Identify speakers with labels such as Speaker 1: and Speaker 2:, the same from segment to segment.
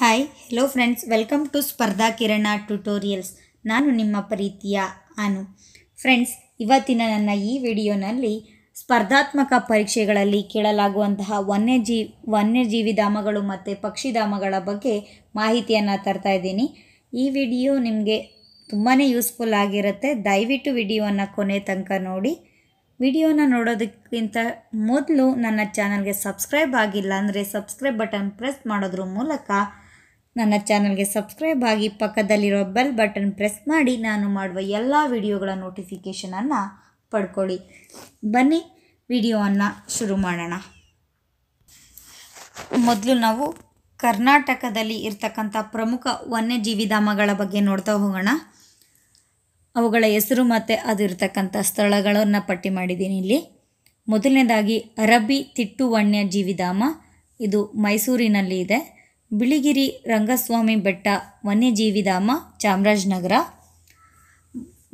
Speaker 1: hi hello friends welcome to Spardha Kirana tutorials ನಾನು ನಿಮ್ಮ ಪ್ರೀತಿಯ ಅನು ಫ್ರೆಂಡ್ಸ್ ಇವತ್ತಿನ ನನ್ನ ಈ ವಿಡಿಯೋನಲ್ಲಿ ಸ್ಪರ್ಧಾತ್ಮಕ ಪರೀಕ್ಷೆಗಳಲ್ಲಿ ಕೇಳಲಾಗುವಂತಹ ವನ್ಯಜೀವಿ ವನ್ಯಜೀವಿಧಾಮಗಳು ಮತ್ತು ಪಕ್ಷಿಧಾಮಗಳ ಬಗ್ಗೆ ಮಾಹಿತಿಯನ್ನು ತರ್ತಾ ಇದ್ದೀನಿ ಈ ವಿಡಿಯೋ ನಿಮಗೆ ತುಂಬಾ ಯೂಸ್ಫುಲ್ ಆಗಿರುತ್ತೆ ದಯವಿಟ್ಟು ವಿಡಿಯೋವನ್ನು ಕೊನೆ ತನಕ ನೋಡಿ ವಿಡಿಯೋನ ನೋಡೋದಕ್ಕಿಂತ ಮೊದಲು ನನ್ನ ಚಾನಲ್ಗೆ ಸಬ್ಸ್ಕ್ರೈಬ್ ಆಗಿಲ್ಲ ಅಂದರೆ ಸಬ್ಸ್ಕ್ರೈಬ್ ಬಟನ್ ಪ್ರೆಸ್ ಮಾಡೋದ್ರ ಮೂಲಕ ನನ್ನ ಚಾನಲ್ಗೆ ಸಬ್ಸ್ಕ್ರೈಬ್ ಆಗಿ ಪಕ್ಕದಲ್ಲಿರೋ ಬೆಲ್ ಬಟನ್ ಪ್ರೆಸ್ ಮಾಡಿ ನಾನು ಮಾಡುವ ಎಲ್ಲ ವಿಡಿಯೋಗಳ ನೋಟಿಫಿಕೇಷನನ್ನು ಪಡ್ಕೊಳ್ಳಿ ಬನ್ನಿ ವಿಡಿಯೋವನ್ನು ಶುರು ಮಾಡೋಣ ಮೊದಲು ನಾವು ಕರ್ನಾಟಕದಲ್ಲಿ ಇರ್ತಕ್ಕಂಥ ಪ್ರಮುಖ ವನ್ಯಜೀವಿಧಾಮಗಳ ಬಗ್ಗೆ ನೋಡ್ತಾ ಹೋಗೋಣ ಅವುಗಳ ಹೆಸರು ಮತ್ತು ಅದು ಇರ್ತಕ್ಕಂಥ ಸ್ಥಳಗಳನ್ನು ಪಟ್ಟಿ ಮಾಡಿದ್ದೀನಿ ಇಲ್ಲಿ ಮೊದಲನೇದಾಗಿ ಅರಬ್ಬಿ ತಿಟ್ಟು ವನ್ಯಜೀವಿಧಾಮ ಇದು ಮೈಸೂರಿನಲ್ಲಿ ಇದೆ ಬಿಳಿಗಿರಿ ರಂಗಸ್ವಾಮಿ ಬೆಟ್ಟ ವನ್ಯಜೀವಿಧಾಮ ಚಾಮರಾಜನಗರ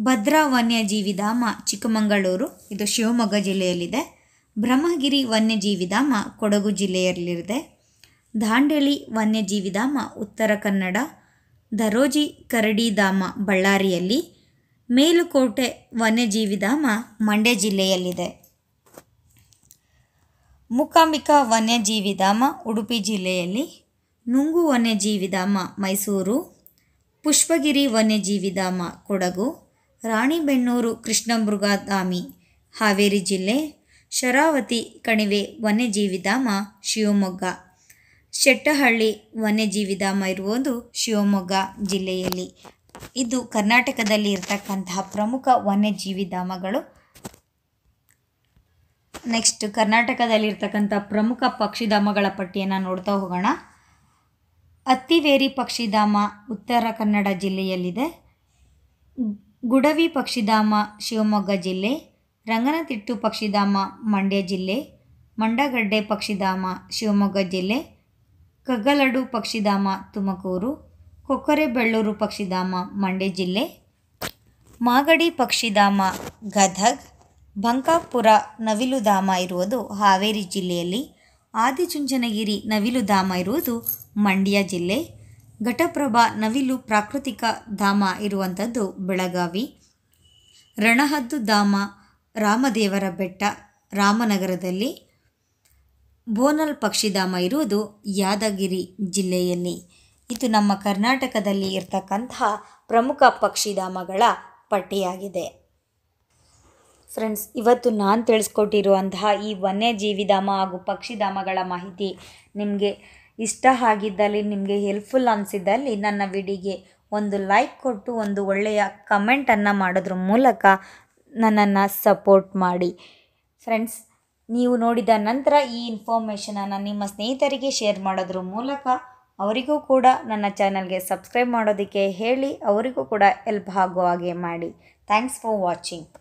Speaker 1: ಭದ್ರಾ ವನ್ಯಜೀವಿಧಾಮ ಚಿಕ್ಕಮಗಳೂರು ಇದು ಶಿವಮೊಗ್ಗ ಜಿಲ್ಲೆಯಲ್ಲಿದೆ ಬ್ರಹ್ಮಗಿರಿ ವನ್ಯಜೀವಿಧಾಮ ಕೊಡಗು ಜಿಲ್ಲೆಯಲ್ಲಿದೆ ದಾಂಡೇಲಿ ವನ್ಯಜೀವಿಧಾಮ ಉತ್ತರ ಕನ್ನಡ ದರೋಜಿ ಕರಡಿಧಾಮ ಬಳ್ಳಾರಿಯಲ್ಲಿ ಮೇಲುಕೋಟೆ ವನ್ಯಜೀವಿಧಾಮ ಮಂಡ್ಯ ಜಿಲ್ಲೆಯಲ್ಲಿದೆ ಮುಕಾಂಬಿಕಾ ವನ್ಯಜೀವಿಧಾಮ ಉಡುಪಿ ಜಿಲ್ಲೆಯಲ್ಲಿ ನುಂಗು ವನ್ಯಜೀವಿಧಾಮ ಮೈಸೂರು ಪುಷ್ಪಗಿರಿ ವನ್ಯಜೀವಿಧಾಮ ಕೊಡಗು ರಾಣಿಬೆನ್ನೂರು ಕೃಷ್ಣಮೃಗಧಾಮಿ ಹಾವೇರಿ ಜಿಲ್ಲೆ ಶರಾವತಿ ಕಣಿವೆ ವನ್ಯಜೀವಿಧಾಮ ಶಿವಮೊಗ್ಗ ಶೆಟ್ಟಹಳ್ಳಿ ವನ್ಯಜೀವಿಧಾಮ ಇರುವುದು ಶಿವಮೊಗ್ಗ ಜಿಲ್ಲೆಯಲ್ಲಿ ಇದು ಕರ್ನಾಟಕದಲ್ಲಿ ಇರತಕ್ಕಂತಹ ಪ್ರಮುಖ ವನ್ಯಜೀವಿಧಾಮಗಳು ನೆಕ್ಸ್ಟ್ ಕರ್ನಾಟಕದಲ್ಲಿರ್ತಕ್ಕಂಥ ಪ್ರಮುಖ ಪಕ್ಷಿಧಾಮಗಳ ಪಟ್ಟಿಯನ್ನು ನೋಡ್ತಾ ಹೋಗೋಣ ಅತ್ತಿವೇರಿ ಪಕ್ಷಿಧಾಮ ಉತ್ತರ ಕನ್ನಡ ಜಿಲ್ಲೆಯಲ್ಲಿದೆ ಗುಡವಿ ಪಕ್ಷಿಧಾಮ ಶಿವಮೊಗ್ಗ ಜಿಲ್ಲೆ ರಂಗನತಿಟ್ಟು ಪಕ್ಷಿಧಾಮ ಮಂಡ್ಯ ಜಿಲ್ಲೆ ಮಂಡಗಡ್ಡೆ ಪಕ್ಷಿಧಾಮ ಶಿವಮೊಗ್ಗ ಜಿಲ್ಲೆ ಕಗ್ಗಲಡು ಪಕ್ಷಿಧಾಮ ತುಮಕೂರು ಕೊಕ್ಕರೆಬೆಳ್ಳೂರು ಪಕ್ಷಿಧಾಮ ಮಂಡ್ಯ ಜಿಲ್ಲೆ ಮಾಗಡಿ ಪಕ್ಷಿಧಾಮ ಗದಗ್ ಬಂಕಾಪುರ ನವಿಲುಧಾಮ ಇರುವುದು ಹಾವೇರಿ ಜಿಲ್ಲೆಯಲ್ಲಿ ಆದಿಚುಂಚನಗಿರಿ ನವಿಲು ಧಾಮ ಇರುವುದು ಮಂಡ್ಯ ಜಿಲ್ಲೆ ಘಟಪ್ರಭಾ ನವಿಲು ಪ್ರಾಕೃತಿಕ ಧಾಮ ಇರುವಂಥದ್ದು ಬೆಳಗಾವಿ ರಣಹದ್ದು ಧಾಮ ರಾಮದೇವರ ಬೆಟ್ಟ ರಾಮನಗರದಲ್ಲಿ ಬೋನಲ್ ಪಕ್ಷಿಧಾಮ ಇರುವುದು ಯಾದಗಿರಿ ಜಿಲ್ಲೆಯಲ್ಲಿ ಇದು ನಮ್ಮ ಕರ್ನಾಟಕದಲ್ಲಿ ಇರ್ತಕ್ಕಂತಹ ಪ್ರಮುಖ ಪಕ್ಷಿಧಾಮಗಳ ಪಟ್ಟಿಯಾಗಿದೆ ಫ್ರೆಂಡ್ಸ್ ಇವತ್ತು ನಾನು ತಿಳಿಸ್ಕೊಟ್ಟಿರುವಂತಹ ಈ ವನ್ಯಜೀವಿಧಾಮ ಹಾಗೂ ಪಕ್ಷಿಧಾಮಗಳ ಮಾಹಿತಿ ನಿಮಗೆ ಇಷ್ಟ ಆಗಿದ್ದಲ್ಲಿ ನಿಮಗೆ ಹೆಲ್ಪ್ಫುಲ್ ಅನಿಸಿದ್ದಲ್ಲಿ ನನ್ನ ವಿಡಿಗೆ ಒಂದು ಲೈಕ್ ಕೊಟ್ಟು ಒಂದು ಒಳ್ಳೆಯ ಕಮೆಂಟನ್ನು ಮಾಡೋದ್ರ ಮೂಲಕ ನನ್ನನ್ನು ಸಪೋರ್ಟ್ ಮಾಡಿ ಫ್ರೆಂಡ್ಸ್ ನೀವು ನೋಡಿದ ನಂತರ ಈ ಇನ್ಫಾರ್ಮೇಷನನ್ನು ನಿಮ್ಮ ಸ್ನೇಹಿತರಿಗೆ ಶೇರ್ ಮಾಡೋದ್ರ ಮೂಲಕ ಅವರಿಗೂ ಕೂಡ ನನ್ನ ಚಾನಲ್ಗೆ ಸಬ್ಸ್ಕ್ರೈಬ್ ಮಾಡೋದಕ್ಕೆ ಹೇಳಿ ಅವರಿಗೂ ಕೂಡ ಎಲ್ಪ್ ಆಗೋ ಹಾಗೆ ಮಾಡಿ ಥ್ಯಾಂಕ್ಸ್ ಫಾರ್ ವಾಚಿಂಗ್